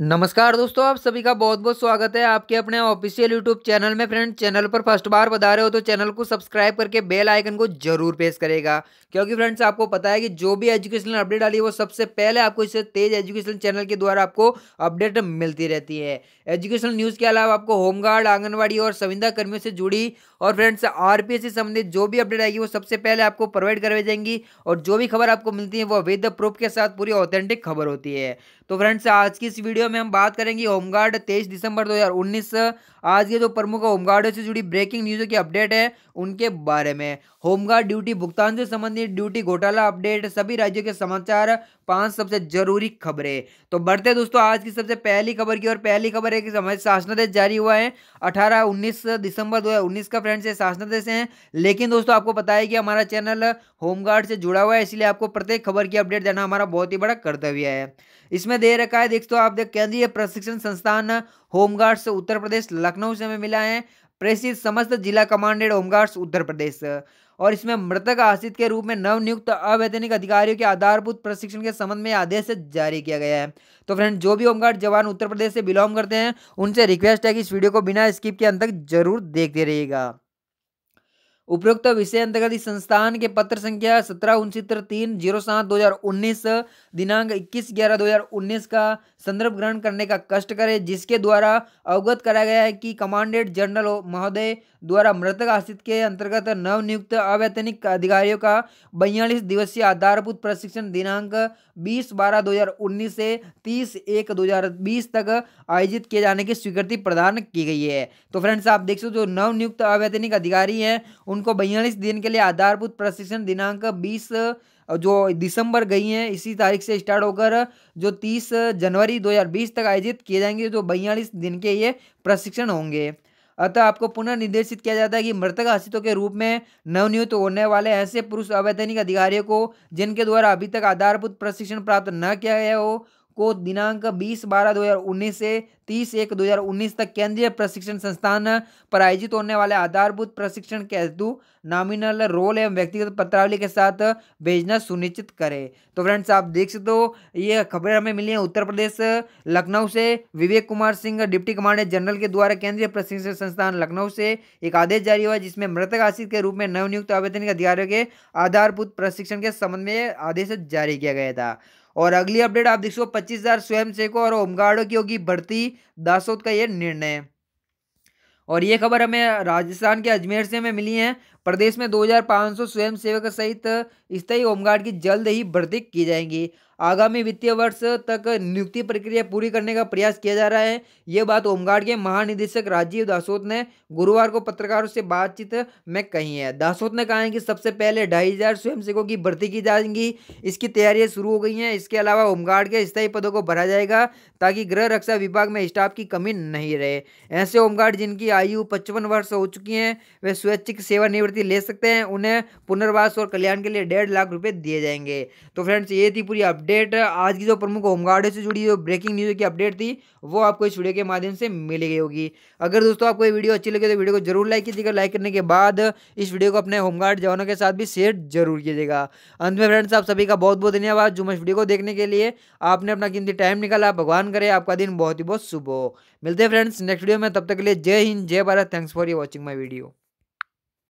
नमस्कार दोस्तों आप सभी का बहुत बहुत स्वागत है आपके अपने ऑफिशियल यूट्यूब चैनल में फ्रेंड चैनल पर फर्स्ट बार बता रहे हो तो चैनल को सब्सक्राइब करके बेल आइकन को जरूर प्रेस करेगा क्योंकि फ्रेंड्स आपको पता है कि जो भी एजुकेशनल अपडेट रही है वो सबसे पहले आपको इस तेज एजुकेशन चैनल के द्वारा आपको अपडेट मिलती रहती है एजुकेशनल न्यूज़ के अलावा आपको होमगार्ड आंगनबाड़ी और संविदा कर्मियों से जुड़ी और फ्रेंड्स आर से संबंधित जो भी अपडेट आएगी वो सबसे पहले आपको प्रोवाइड करवाई जाएंगी और जो भी खबर आपको मिलती है वो विद प्रूफ के साथ पूरी ऑथेंटिक खबर होती है तो फ्रेंड्स आज की इस वीडियो वीडियो में हम बात करेंगे होमगार्ड तेईस दिसंबर 2019 आज के जो प्रमुख होमगार्डों से जुड़ी ब्रेकिंग न्यूज़ की अपडेट है उनके बारे में होमगार्ड ड्यूटी भुगतान से संबंधित ड्यूटी घोटाला अपडेट सभी राज्यों के समाचार पांच सबसे जरूरी खबरें तो बढ़ते दोस्तों आज की सबसे पहली खबर की और पहली खबर है कि शासनादेश जारी हुआ है अठारह उन्नीस दिसंबर दो का फ्रेंड्स ये शासनादेश है लेकिन दोस्तों आपको पता है कि हमारा चैनल होमगार्ड से जुड़ा हुआ है इसलिए आपको प्रत्येक खबर की अपडेट देना हमारा बहुत ही बड़ा कर्तव्य है इसमें दे रखा है देख तो आप देख केंद्रीय प्रशिक्षण संस्थान होमगार्ड्स उत्तर प्रदेश लखनऊ से हमें मिला है प्रेषित समस्त जिला कमांडेड होमगार्ड्स उत्तर प्रदेश और इसमें मृतक आश्रित के रूप में नव नियुक्त अवैतनिक अधिकारियों के आधारभूत प्रशिक्षण के संबंध में आदेश जारी किया गया है तो फ्रेंड जो भी होमगार्ड जवान उत्तर प्रदेश से बिलोंग करते हैं उनसे रिक्वेस्ट है कि इस वीडियो को बिना स्किप के अंत तक जरूर देखते रहिएगा उपरोक्त विषय अंतर्गत इस संस्थान के पत्र संख्या सत्रह उनसितर तीन जीरो सात दो हजार उन्नीस दिनांक इक्कीस ग्यारह दो हजार उन्नीस का संदर्भ ग्रहण करने का कष्ट करें जिसके द्वारा अवगत कराया गया है कि कमांडेंट जनरल महोदय द्वारा मृतक आश्रित के अंतर्गत नव नियुक्त अवैतनिक अधिकारियों का बयालीस दिवसीय आधारभूत प्रशिक्षण दिनांक बीस बारह दो से तीस एक दो तक आयोजित किए जाने की स्वीकृति प्रदान की गई है तो फ्रेंड्स आप देख सकते हो जो नियुक्त अवैतनिक अधिकारी हैं उन उनको बयालीस दिन के लिए आधारभूत प्रशिक्षण दिनांक बीस जो दिसंबर गई हैं इसी तारीख से स्टार्ट होकर जो 30 जनवरी 2020 तक आयोजित किए जाएंगे जो बयालीस दिन के ये प्रशिक्षण होंगे अतः आपको पुनर्निर्देशित किया जाता है कि मृतक आश्रितों के रूप में नवनियुक्त होने वाले ऐसे पुरुष अवैतनिक अधिकारियों को जिनके द्वारा अभी तक आधारभूत प्रशिक्षण प्राप्त न किया गया हो को दिनांक 20 बारह 2019 से 30 एक 2019 तक केंद्रीय प्रशिक्षण संस्थान पर आयोजित होने वाले आधारभूत प्रशिक्षण के हेतु नॉमिनल रोल एवं व्यक्तिगत पत्रावली के साथ भेजना सुनिश्चित करें तो फ्रेंड्स आप देख सकते हो ये खबरें हमें मिली हैं उत्तर प्रदेश लखनऊ से Vivek Kumar Singh deputy commander general के द्वारा केंद्रीय प्रशिक्षण संस्थान लखनऊ से एक आदेश जारी हुआ जिसमें मृतक आश्रित के रूप में नवनियुक्त आवेदन के अधिकारियों के आधारभूत प्रशिक्षण के संबंध में आदेश जारी किया गया था और अगली अपडेट आप देख सको पच्चीस हज़ार स्वयं सेवकों और होमगार्डों की होगी भर्ती दासोद का यह निर्णय और ये खबर हमें राजस्थान के अजमेर से हमें मिली है प्रदेश में 2500 स्वयंसेवक सहित स्थायी होमगार्ड की जल्द ही भर्ती की जाएंगी आगामी वित्तीय वर्ष तक नियुक्ति प्रक्रिया पूरी करने का प्रयास किया जा रहा है ये बात होमगार्ड के महानिदेशक राजीव दासोत ने गुरुवार को पत्रकारों से बातचीत में कही है दासोत ने कहा है कि सबसे पहले ढाई हजार स्वयंसेवकों की भर्ती की जाएंगी इसकी तैयारियां शुरू हो गई हैं इसके अलावा होमगार्ड के स्थायी पदों को भरा जाएगा ताकि गृह रक्षा विभाग में स्टाफ की कमी नहीं रहे ऐसे होमगार्ड जिनकी आयु पचपन वर्ष हो चुकी हैं वे स्वैच्छिक सेवानिवृत्त अभ्यर्थी ले सकते हैं उन्हें पुनर्वास और कल्याण के लिए डेढ़ लाख रुपए दिए जाएंगे तो फ्रेंड्स ये थी पूरी अपडेट आज की जो प्रमुख होमगार्ड से जुड़ी जो ब्रेकिंग न्यूज़ की अपडेट थी वो आपको इस वीडियो के माध्यम से मिली गई होगी अगर दोस्तों आपको ये वीडियो अच्छी लगे तो वीडियो को जरूर लाइक कीजिएगा लाइक करने के बाद इस वीडियो को अपने होमगार्ड जवानों के साथ भी शेयर जरूर कीजिएगा अंत में फ्रेंड्स आप सभी का बहुत बहुत धन्यवाद जुम्मे वीडियो को देखने के लिए आपने अपना कीमती टाइम निकाला भगवान करे आपका दिन बहुत ही बहुत शुभ हो मिलते हैं फ्रेंड्स नेक्स्ट वीडियो में तब तक के लिए जय हिंद जय Bharat thanks for you watching my video